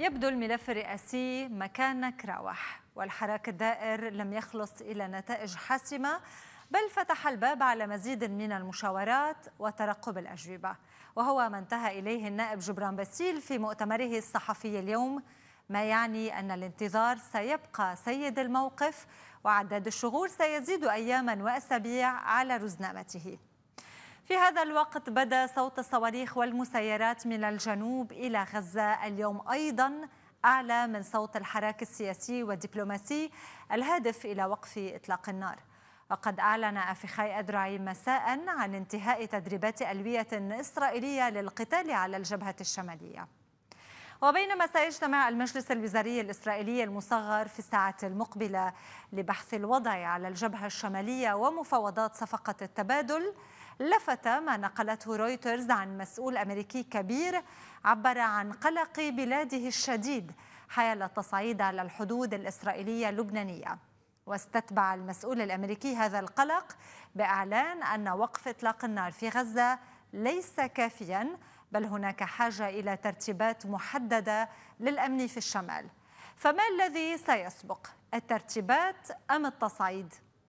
يبدو الملف الرئاسي مكانك راوح والحراك الدائر لم يخلص إلى نتائج حاسمة بل فتح الباب على مزيد من المشاورات وترقب الأجوبة وهو ما انتهى إليه النائب جبران باسيل في مؤتمره الصحفي اليوم ما يعني أن الانتظار سيبقى سيد الموقف وعداد الشغور سيزيد أياما وأسابيع على رزنامته في هذا الوقت بدا صوت الصواريخ والمسيرات من الجنوب إلى غزة اليوم أيضا أعلى من صوت الحراك السياسي والدبلوماسي الهادف إلى وقف إطلاق النار وقد أعلن أفيخاي أدرعي مساء عن انتهاء تدريبات ألوية إسرائيلية للقتال على الجبهة الشمالية وبينما سيجتمع المجلس الوزاري الإسرائيلي المصغر في الساعة المقبلة لبحث الوضع على الجبهة الشمالية ومفاوضات صفقة التبادل لفت ما نقلته رويترز عن مسؤول أمريكي كبير عبر عن قلق بلاده الشديد حيال التصعيد على الحدود الإسرائيلية اللبنانية واستتبع المسؤول الأمريكي هذا القلق بإعلان أن وقف إطلاق النار في غزة ليس كافيا بل هناك حاجة إلى ترتيبات محددة للأمن في الشمال فما الذي سيسبق الترتيبات أم التصعيد؟